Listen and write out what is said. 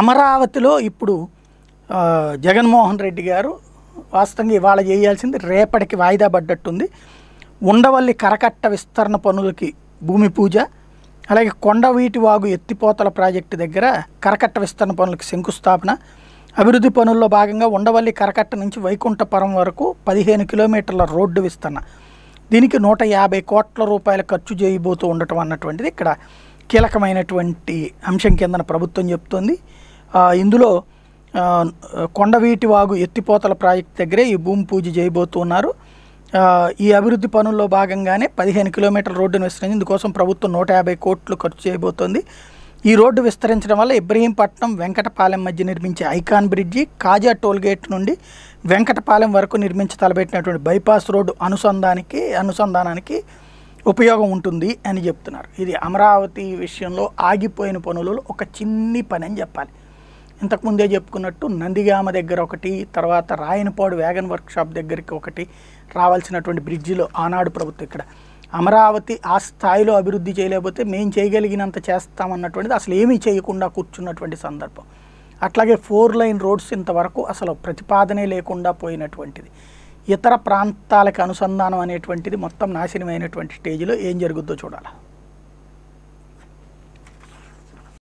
అమరావతిలో ఇప్పుడు జగన్మోహన్ రెడ్డి గారు వాస్తవంగా ఇవాళ చేయాల్సింది రేపటికి వాయిదా పడ్డట్టుంది ఉండవల్లి కరకట్ట విస్తరణ పనులకి భూమి పూజ అలాగే కొండవీటి వాగు ఎత్తిపోతల ప్రాజెక్టు దగ్గర కరకట్ట విస్తరణ పనులకి శంకుస్థాపన అభివృద్ధి పనుల్లో భాగంగా ఉండవల్లి కరకట్ట నుంచి వైకుంఠపురం వరకు పదిహేను కిలోమీటర్ల రోడ్డు విస్తరణ దీనికి నూట యాభై కోట్ల రూపాయల ఖర్చు చేయబోతూ ఉండటం అన్నటువంటిది ఇక్కడ కీలకమైనటువంటి అంశం కిందన ప్రభుత్వం చెప్తోంది ఇందులో కొండవీటి వాగు ఎత్తిపోతల ప్రాజెక్ట్ దగ్గరే ఈ భూమి పూజ చేయబోతున్నారు ఈ అభివృద్ధి పనుల్లో భాగంగానే పదిహేను కిలోమీటర్ రోడ్డును విస్తరించి ఇందుకోసం ప్రభుత్వం నూట యాభై కోట్లు ఖర్చు చేయబోతోంది ఈ రోడ్డు విస్తరించడం వల్ల ఇబ్రహీంపట్నం వెంకటపాలెం మధ్య నిర్మించే ఐకాన్ బ్రిడ్జి కాజా టోల్గేట్ నుండి వెంకటపాలెం వరకు నిర్మించి తలబెట్టినటువంటి బైపాస్ రోడ్డు అనుసంధానికి అనుసంధానానికి ఉపయోగం ఉంటుంది అని చెప్తున్నారు ఇది అమరావతి విషయంలో ఆగిపోయిన పనులలో ఒక చిన్ని పని అని చెప్పాలి ఇంతకుముందే చెప్పుకున్నట్టు నందిగామ దగ్గర ఒకటి తర్వాత రాయనపాడు వ్యాగన్ వర్క్షాప్ దగ్గరికి ఒకటి రావాల్సినటువంటి బ్రిడ్జిలో ఆనాడు ప్రభుత్వం ఇక్కడ అమరావతి ఆ స్థాయిలో అభివృద్ధి చేయలేకపోతే మేము చేయగలిగినంత చేస్తామన్నటువంటిది అసలు ఏమీ చేయకుండా కూర్చున్నటువంటి సందర్భం అట్లాగే ఫోర్ లైన్ రోడ్స్ ఇంతవరకు అసలు ప్రతిపాదనే లేకుండా పోయినటువంటిది ఇతర ప్రాంతాలకు అనుసంధానం అనేటువంటిది మొత్తం నాశనమైనటువంటి స్టేజ్లో ఏం జరుగుద్దో చూడాలి